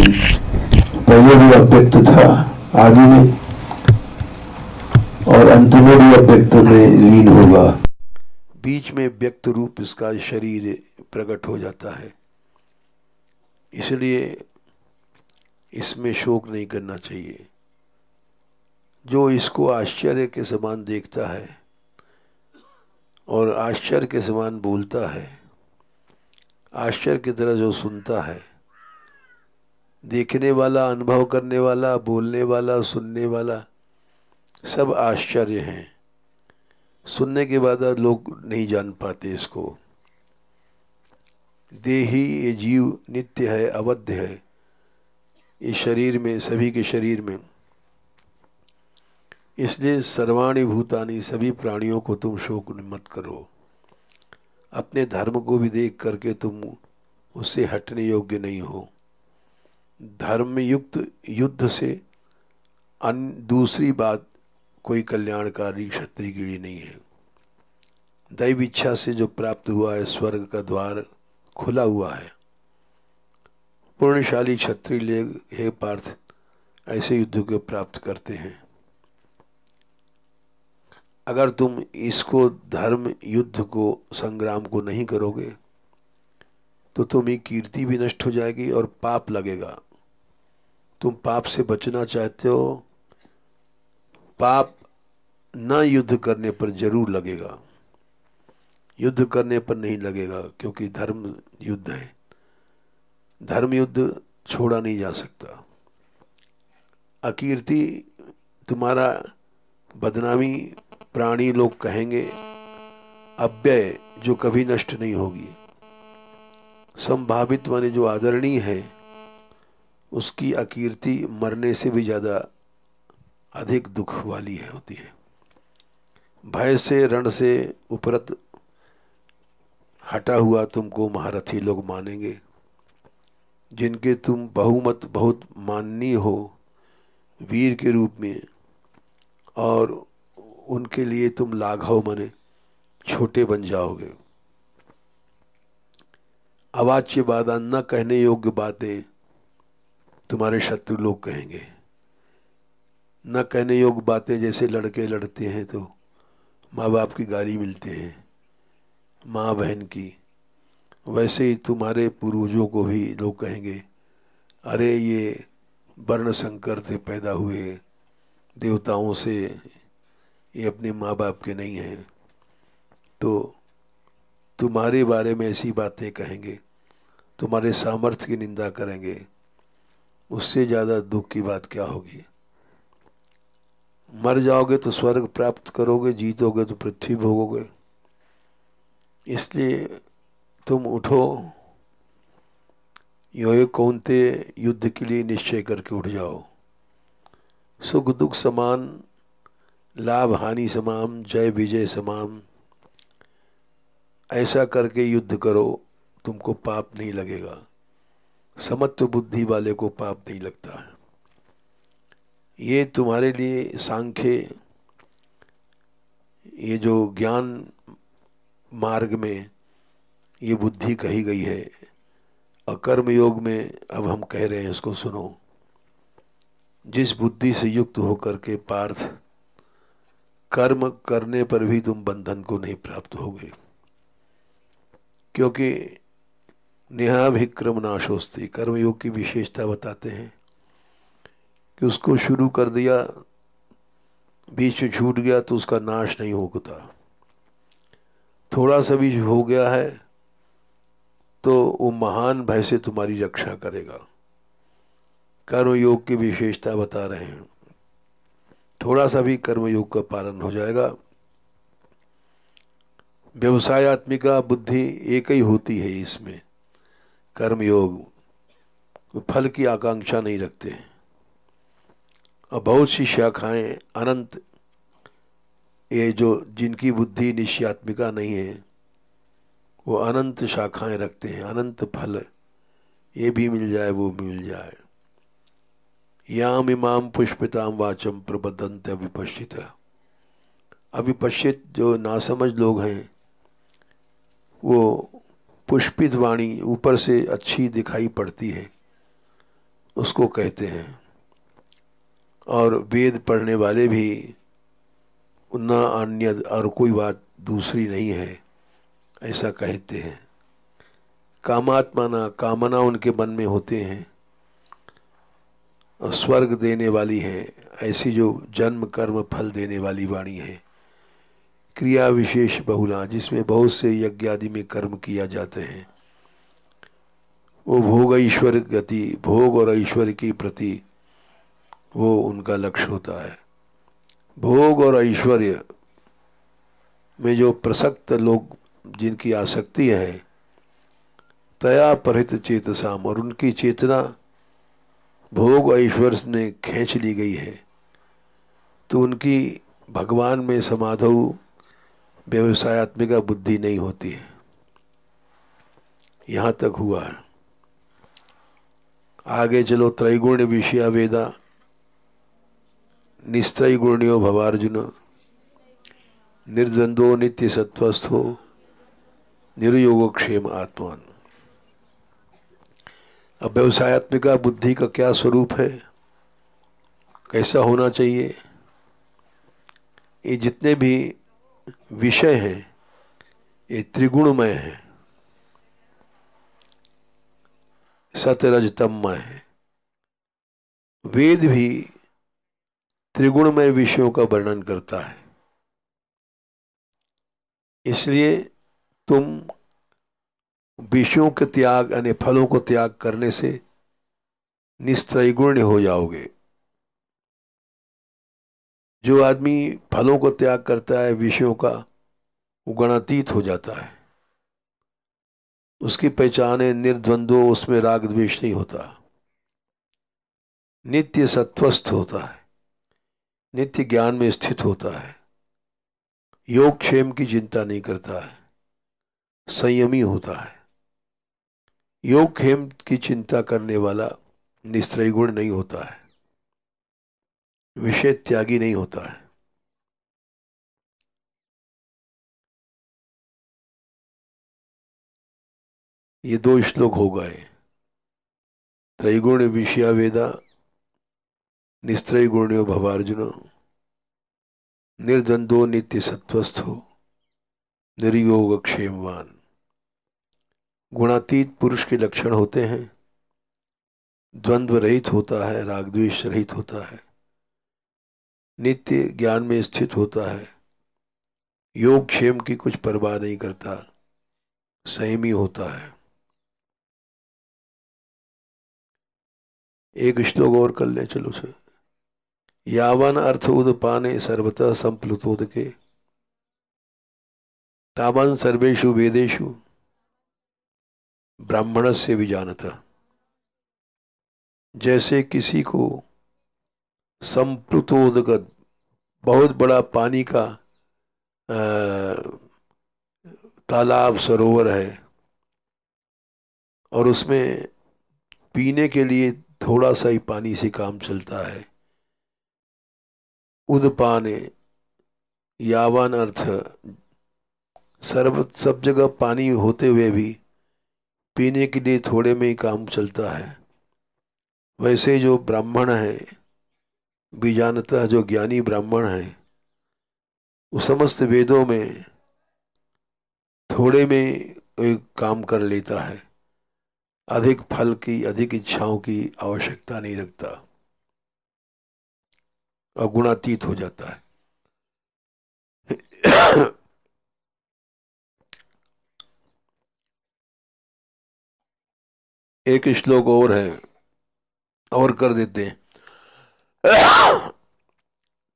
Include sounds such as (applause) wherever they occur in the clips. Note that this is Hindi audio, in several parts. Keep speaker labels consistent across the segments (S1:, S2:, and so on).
S1: होगी पहले भी अव्यक्त था आदि में और अंत में भी अव्यक्त में लीन होगा बीच में व्यक्त रूप इसका शरीर प्रकट हो जाता है इसलिए इसमें शोक नहीं करना चाहिए जो इसको आश्चर्य के समान देखता है और आश्चर्य के समान बोलता है आश्चर्य की तरह जो सुनता है देखने वाला अनुभव करने वाला बोलने वाला सुनने वाला सब आश्चर्य हैं सुनने के बाद लोग नहीं जान पाते इसको देही ये जीव नित्य है अवध है ये शरीर में सभी के शरीर में इसलिए सर्वाणी भूतानी सभी प्राणियों को तुम शोक मत करो अपने धर्म को भी देख करके तुम उससे हटने योग्य नहीं हो धर्मयुक्त युद्ध से अन दूसरी बात कोई कल्याणकारी क्षत्रिय के लिए नहीं है दैव इच्छा से जो प्राप्त हुआ है स्वर्ग का द्वार खुला हुआ है पुण्यशाली क्षत्रिय ले हे पार्थ ऐसे युद्ध को प्राप्त करते हैं अगर तुम इसको धर्म युद्ध को संग्राम को नहीं करोगे तो तुम्हें कीर्ति भी नष्ट हो जाएगी और पाप लगेगा तुम पाप से बचना चाहते हो पाप ना युद्ध करने पर जरूर लगेगा युद्ध करने पर नहीं लगेगा क्योंकि धर्म युद्ध है धर्म युद्ध छोड़ा नहीं जा सकता अकीर्ति तुम्हारा बदनामी प्राणी लोग कहेंगे अव्यय जो कभी नष्ट नहीं होगी संभावित माने जो आदरणीय है उसकी अकीर्ति मरने से भी ज़्यादा अधिक दुख वाली है होती है भय से रण से उपरत हटा हुआ तुमको महारथी लोग मानेंगे जिनके तुम बहुमत बहुत माननीय हो वीर के रूप में और उनके लिए तुम लाघव बने छोटे बन जाओगे अवाच्य बाधा न कहने योग्य बातें तुम्हारे शत्रु लोग कहेंगे न कहने योग्य बातें जैसे लड़के लड़ते हैं तो माँ बाप की गाली मिलते हैं माँ बहन की वैसे ही तुम्हारे पूर्वजों को भी लोग कहेंगे अरे ये वर्ण संकर से पैदा हुए देवताओं से ये अपने माँ बाप के नहीं हैं तो तुम्हारे बारे में ऐसी बातें कहेंगे तुम्हारे सामर्थ्य की निंदा करेंगे उससे ज़्यादा दुख की बात क्या होगी मर जाओगे तो स्वर्ग प्राप्त करोगे जीतोगे तो पृथ्वी भोगोगे इसलिए तुम उठो यो कौनते युद्ध के लिए निश्चय करके उठ जाओ सुख दुख समान लाभ हानि समान जय विजय समान ऐसा करके युद्ध करो तुमको पाप नहीं लगेगा समत्व बुद्धि वाले को पाप नहीं लगता है ये तुम्हारे लिए सांख्य ये जो ज्ञान मार्ग में ये बुद्धि कही गई है और कर्म योग में अब हम कह रहे हैं इसको सुनो जिस बुद्धि से युक्त होकर के पार्थ कर्म करने पर भी तुम बंधन को नहीं प्राप्त होगे क्योंकि नेहाभिक्रम नाशोस्ती कर्मयोग की विशेषता बताते हैं कि उसको शुरू कर दिया बीच में छूट गया तो उसका नाश नहीं होता थोड़ा सा भी हो गया है तो वो महान भय से तुम्हारी रक्षा करेगा कर्मयोग की विशेषता बता रहे हैं थोड़ा सा भी कर्मयोग का पालन हो जाएगा व्यवसायत्मिका बुद्धि एक ही होती है इसमें कर्मयोग फल की आकांक्षा नहीं रखते और बहुत सी शाखाएं अनंत ये जो जिनकी बुद्धि निश्चयात्मिका नहीं है वो अनंत शाखाएं रखते हैं अनंत फल ये भी मिल जाए वो भी मिल जाए याम इमाम पुष्पिताम वाचम प्रबदंत अभिपश्चित अभिपश्चित जो नासमझ लोग हैं वो पुष्पित वाणी ऊपर से अच्छी दिखाई पड़ती है उसको कहते हैं और वेद पढ़ने वाले भी ना अन्य और कोई बात दूसरी नहीं है ऐसा कहते हैं कामात्माना कामना उनके मन में होते हैं और स्वर्ग देने वाली है ऐसी जो जन्म कर्म फल देने वाली वाणी है क्रिया विशेष बहुला जिसमें बहुत से यज्ञ आदि में कर्म किया जाते हैं वो भोग ईश्वर गति भोग और ईश्वर की प्रति वो उनका लक्ष्य होता है भोग और ऐश्वर्य में जो प्रसक्त लोग जिनकी आसक्ति है तया परहित चेतसाम और उनकी चेतना भोग ऐश्वर्य ने खींच ली गई है तो उनकी भगवान में समाधव व्यवसायत्मिका बुद्धि नहीं होती है यहाँ तक हुआ है आगे चलो त्रैगुण विषया वेदा निस्त्रैगुण्यो भवार्जुन निर्द्वंदो नित्य सत्वस्थ सत्वस्थो क्षेम आत्मान अब व्यवसायत्मिका बुद्धि का क्या स्वरूप है कैसा होना चाहिए ये जितने भी विषय है ये त्रिगुणमय है सतरजतमय है वेद भी त्रिगुणमय विषयों का वर्णन करता है इसलिए तुम विषयों के त्याग यानी फलों को त्याग करने से निस्त्रैगुण्य हो जाओगे जो आदमी फलों को त्याग करता है विषयों का वो गणातीत हो जाता है उसकी पहचान है निर्द्वंद्व उसमें राग द्वेष नहीं होता नित्य सत्वस्थ होता है नित्य ज्ञान में स्थित होता है योग क्षेम की चिंता नहीं करता है संयमी होता है योग क्षेम की चिंता करने वाला निस्त्रय गुण नहीं होता है विषय त्यागी नहीं होता है ये दो श्लोक हो गए त्रैगुण विषया वेदा निस्त्रय भवार्जुन निर्द्वंदो नित्य हो निर्योग क्षेमवान गुणातीत पुरुष के लक्षण होते हैं द्वंद्व रहित होता है रागद्वेश रहित होता है नित्य ज्ञान में स्थित होता है योग क्षेम की कुछ परवाह नहीं करता संयमी होता है एक श्लोक और कर ले चलो सर यावन अर्थ उद पाने सर्वतः संप्लुतोद के तावन सर्वेशु वेदेशु ब्राह्मण से भी जानता जैसे किसी को संप्रतोदक बहुत बड़ा पानी का तालाब सरोवर है और उसमें पीने के लिए थोड़ा सा ही पानी से काम चलता है उदपाने यावान अर्थ सर्व सब जगह पानी होते हुए भी पीने के लिए थोड़े में ही काम चलता है वैसे जो ब्राह्मण है बीजानता जो ज्ञानी ब्राह्मण है वो समस्त वेदों में थोड़े में काम कर लेता है अधिक फल की अधिक इच्छाओं की आवश्यकता नहीं रखता और गुणातीत हो जाता है एक श्लोक और है और कर देते हैं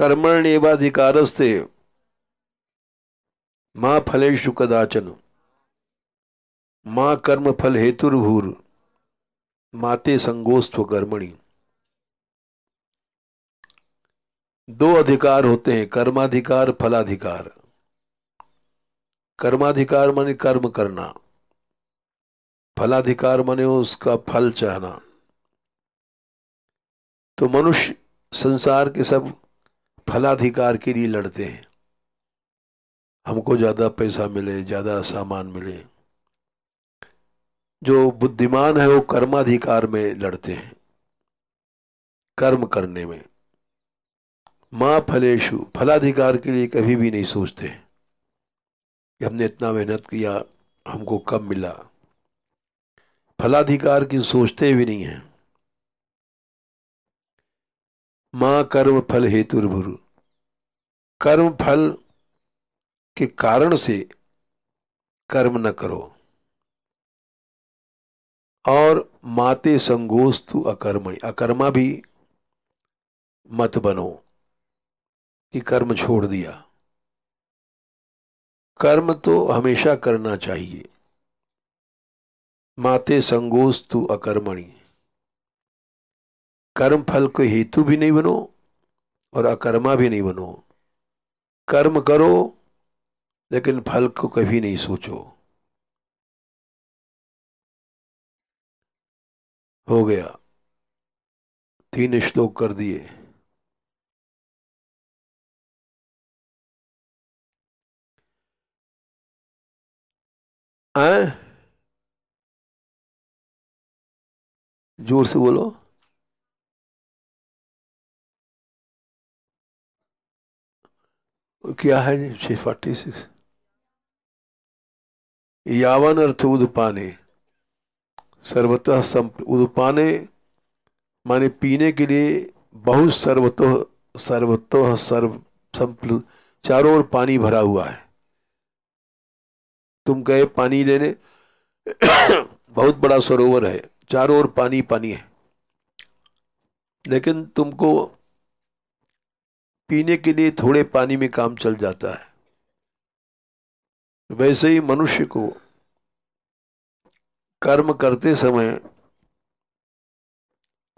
S1: कर्मण्येवाधिकारस्ते मा फलेषु कदाचन मा कर्म फल हेतुर्भूर माते संगोस्त्व कर्मणी दो अधिकार होते हैं कर्माधिकार फलाधिकार कर्माधिकार माने कर्म करना फलाधिकार माने उसका फल चाहना तो मनुष्य संसार के सब फलाधिकार के लिए लड़ते हैं हमको ज़्यादा पैसा मिले ज़्यादा सामान मिले जो बुद्धिमान है वो कर्माधिकार में लड़ते हैं कर्म करने में माँ फलेशु फलाधिकार के लिए कभी भी नहीं सोचते कि हमने इतना मेहनत किया हमको कब मिला फलाधिकार की सोचते भी नहीं हैं माँ कर्म फल हेतुर्भुरु कर्म फल के कारण से कर्म न करो और माते संगोस्तु अकर्मणी अकर्मा भी मत बनो कि कर्म छोड़ दिया कर्म तो हमेशा करना चाहिए माते संगोस्तु अकर्मणी कर्म फल को हेतु भी नहीं बनो और अकर्मा भी नहीं बनो कर्म करो लेकिन फल को कभी नहीं सोचो
S2: हो गया तीन श्लोक कर दिए जोर से बोलो
S1: क्या है जी फोर्टी सिक्स यावन अर्थ उदपाने सर्वतः उदपाने माने पीने के लिए बहुत सर्वतो सर्वतो सर्व संप्ल चारों ओर पानी भरा हुआ है तुम गए पानी लेने (coughs) बहुत बड़ा सरोवर है चारों ओर पानी पानी है लेकिन तुमको पीने के लिए थोड़े पानी में काम चल जाता है वैसे ही मनुष्य को कर्म करते समय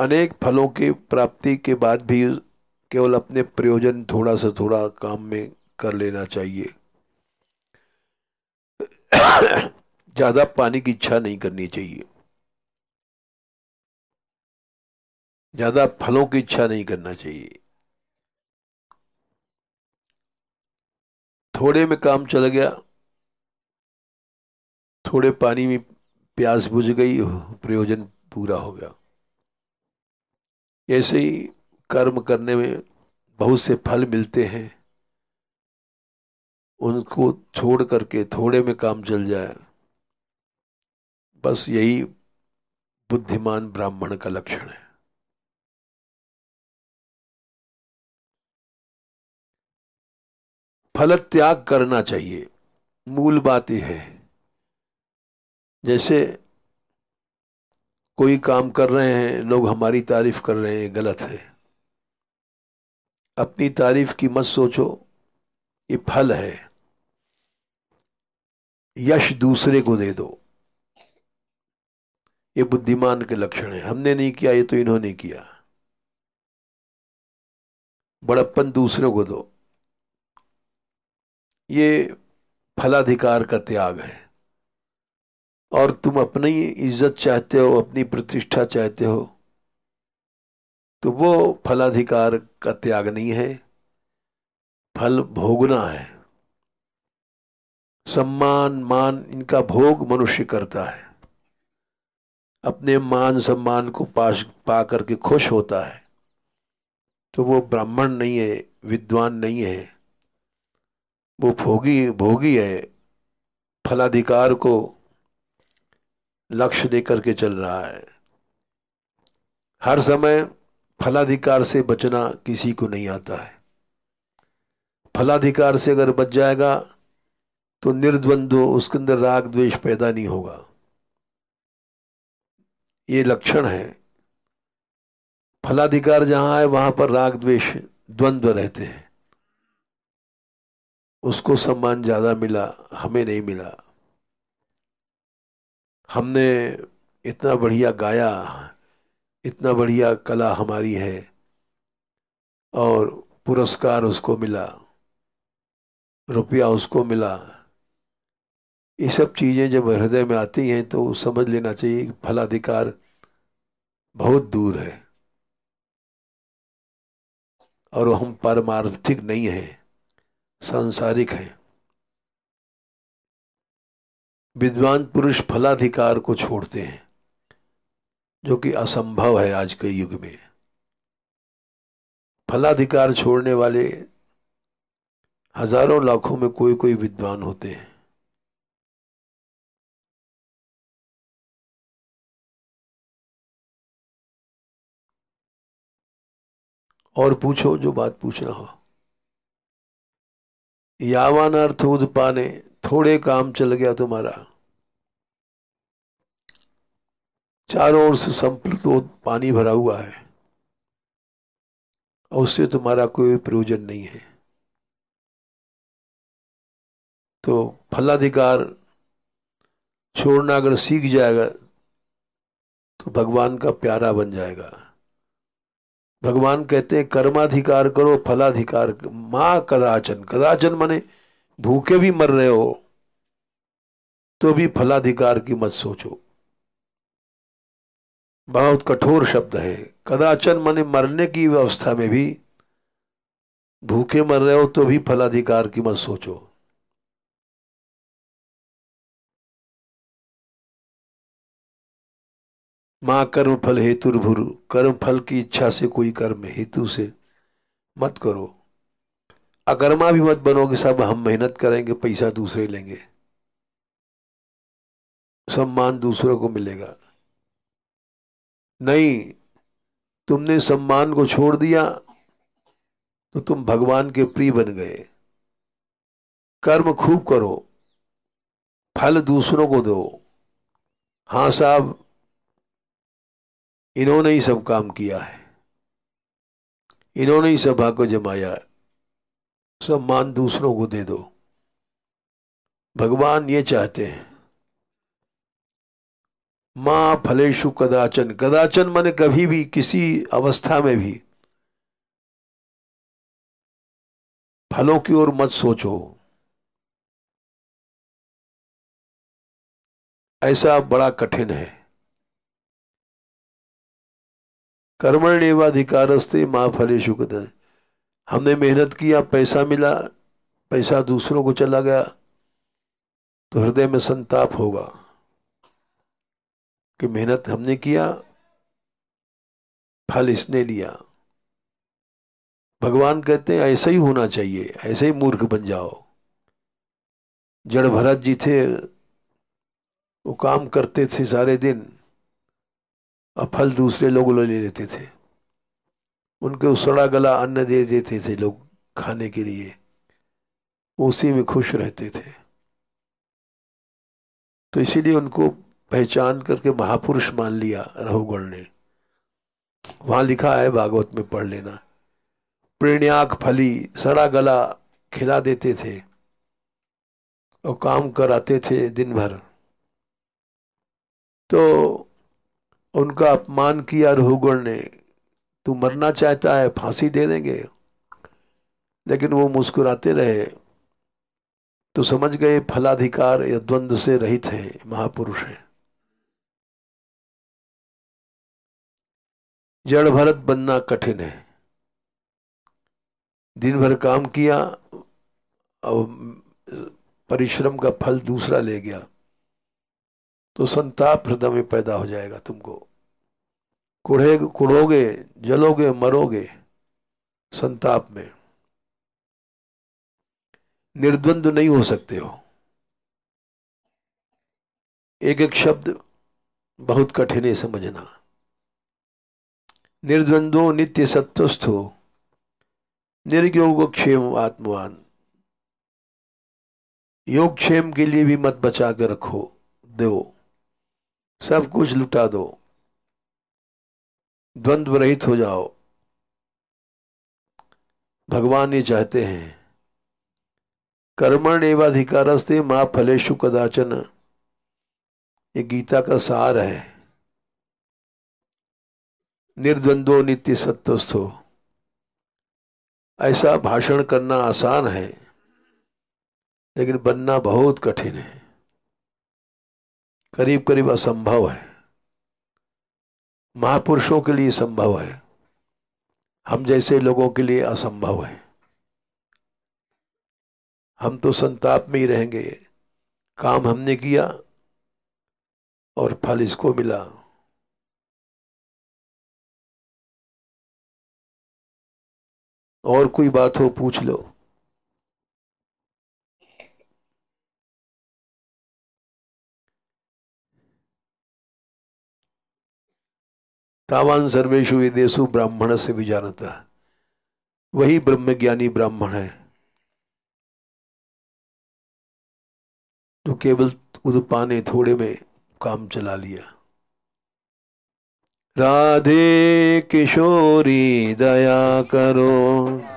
S1: अनेक फलों की प्राप्ति के बाद भी केवल अपने प्रयोजन थोड़ा सा थोड़ा काम में कर लेना चाहिए ज़्यादा पानी की इच्छा नहीं करनी चाहिए ज़्यादा फलों की इच्छा नहीं करना चाहिए थोड़े में काम चल गया थोड़े पानी में प्यास बुझ गई प्रयोजन पूरा हो गया ऐसे ही कर्म करने में बहुत से फल मिलते हैं उनको छोड़ करके थोड़े में काम चल जाए बस यही बुद्धिमान ब्राह्मण का लक्षण है फल त्याग करना चाहिए मूल बात यह है जैसे कोई काम कर रहे हैं लोग हमारी तारीफ कर रहे हैं गलत है अपनी तारीफ की मत सोचो ये फल है यश दूसरे को दे दो ये बुद्धिमान के लक्षण है हमने नहीं किया ये तो इन्होंने किया बड़प्पन दूसरे को दो ये फलाधिकार का त्याग है और तुम अपनी इज्जत चाहते हो अपनी प्रतिष्ठा चाहते हो तो वो फलाधिकार का त्याग नहीं है फल भोगना है सम्मान मान इनका भोग मनुष्य करता है अपने मान सम्मान को पास पा करके खुश होता है तो वो ब्राह्मण नहीं है विद्वान नहीं है वो भोगी भोगी है फलाधिकार को लक्ष्य देकर के चल रहा है हर समय फलाधिकार से बचना किसी को नहीं आता है फलाधिकार से अगर बच जाएगा तो निर्द्वंद्व उसके अंदर राग द्वेष पैदा नहीं होगा ये लक्षण है फलाधिकार जहाँ है वहां पर राग द्वेष द्वंद्व रहते हैं उसको सम्मान ज़्यादा मिला हमें नहीं मिला हमने इतना बढ़िया गाया इतना बढ़िया कला हमारी है और पुरस्कार उसको मिला रुपया उसको मिला ये सब चीज़ें जब हृदय में आती हैं तो समझ लेना चाहिए कि फलाधिकार बहुत दूर है और हम परमार्थिक नहीं हैं सांसारिक हैं विद्वान पुरुष फलाधिकार को छोड़ते हैं जो कि असंभव है आज के युग में फलाधिकार छोड़ने वाले हजारों लाखों में कोई कोई विद्वान होते हैं और पूछो जो बात पूछना हो यावान अर्थ उदपाने थोड़े काम चल गया तुम्हारा चारों ओर से संपूर्ण पानी भरा हुआ है और उससे तुम्हारा कोई प्रयोजन नहीं है तो फलाधिकार छोड़ना अगर सीख जाएगा तो भगवान का प्यारा बन जाएगा भगवान कहते हैं कर्माधिकार करो फलाधिकार माँ कदाचन कदाचन माने भूखे भी मर रहे हो तो भी फलाधिकार की मत सोचो बहुत कठोर शब्द है कदाचन माने मरने की अवस्था में भी भूखे मर रहे हो तो भी फलाधिकार की मत सोचो माँ कर्म फल हेतुर्भुरु कर्म फल की इच्छा से कोई कर्म हेतु से मत करो अकर्मा भी मत बनोगे सब हम मेहनत करेंगे पैसा दूसरे लेंगे सम्मान दूसरों को मिलेगा नहीं तुमने सम्मान को छोड़ दिया तो तुम भगवान के प्रिय बन गए कर्म खूब करो फल दूसरों को दो हाँ साहब इन्होंने ही सब काम किया है इन्होंने ही सभा को जमाया है सम्मान दूसरों को दे दो भगवान ये चाहते हैं माँ फलेशु कदाचन कदाचन मैंने कभी भी किसी अवस्था में भी फलों
S2: की ओर मत सोचो
S1: ऐसा बड़ा कठिन है स्थे माँ फले कदाएं हमने मेहनत किया पैसा मिला पैसा दूसरों को चला गया तो हृदय में संताप होगा कि मेहनत हमने किया फल इसने लिया भगवान कहते हैं ऐसा ही होना चाहिए ऐसे ही मूर्ख बन जाओ जड़ भरत जी थे वो काम करते थे सारे दिन और फल दूसरे लोग ले लेते थे उनके उसड़ा गला अन्न दे देते थे लोग खाने के लिए उसी में खुश रहते थे तो इसीलिए उनको पहचान करके महापुरुष मान लिया रहुगण ने वहां लिखा है भागवत में पढ़ लेना प्रेण्याक फली सड़ा गला खिला देते थे और काम कराते थे दिन भर तो उनका अपमान किया रोहगुण ने तू मरना चाहता है फांसी दे देंगे लेकिन वो मुस्कुराते रहे तो समझ गए फलाधिकार या द्वंद्व से रहित हैं महापुरुष हैं जड़ भरत बनना कठिन है दिन भर काम किया और परिश्रम का फल दूसरा ले गया तो संताप हृदय में पैदा हो जाएगा तुमको कुड़े कुड़ोगे जलोगे मरोगे संताप में निर्द्वंद नहीं हो सकते हो एक एक शब्द बहुत कठिन है समझना निर्द्वंदो नित्य सत्वस्थ हो निर्योग क्षेम आत्मवान योगक्षेम के लिए भी मत बचा के रखो देव सब कुछ लुटा दो द्वंद्व रहित हो जाओ भगवान ये चाहते हैं कर्मण एवाधिकारस्ते माँ फलेशु कदाचन ये गीता का सार है निर्द्वंद्वो नित्य सत्वस्थो ऐसा भाषण करना आसान है लेकिन बनना बहुत कठिन है करीब करीब असंभव है महापुरुषों के लिए संभव है हम जैसे लोगों के लिए असंभव है हम तो संताप में ही रहेंगे काम हमने किया और फल इसको मिला
S2: और कोई बात हो पूछ लो
S1: तावान सर्वेशु विदेशु ब्राह्मण से भी जानता है वही ब्रह्मज्ञानी ब्राह्मण है जो तो केवल उदपाने थोड़े में काम चला लिया राधे किशोरी दया करो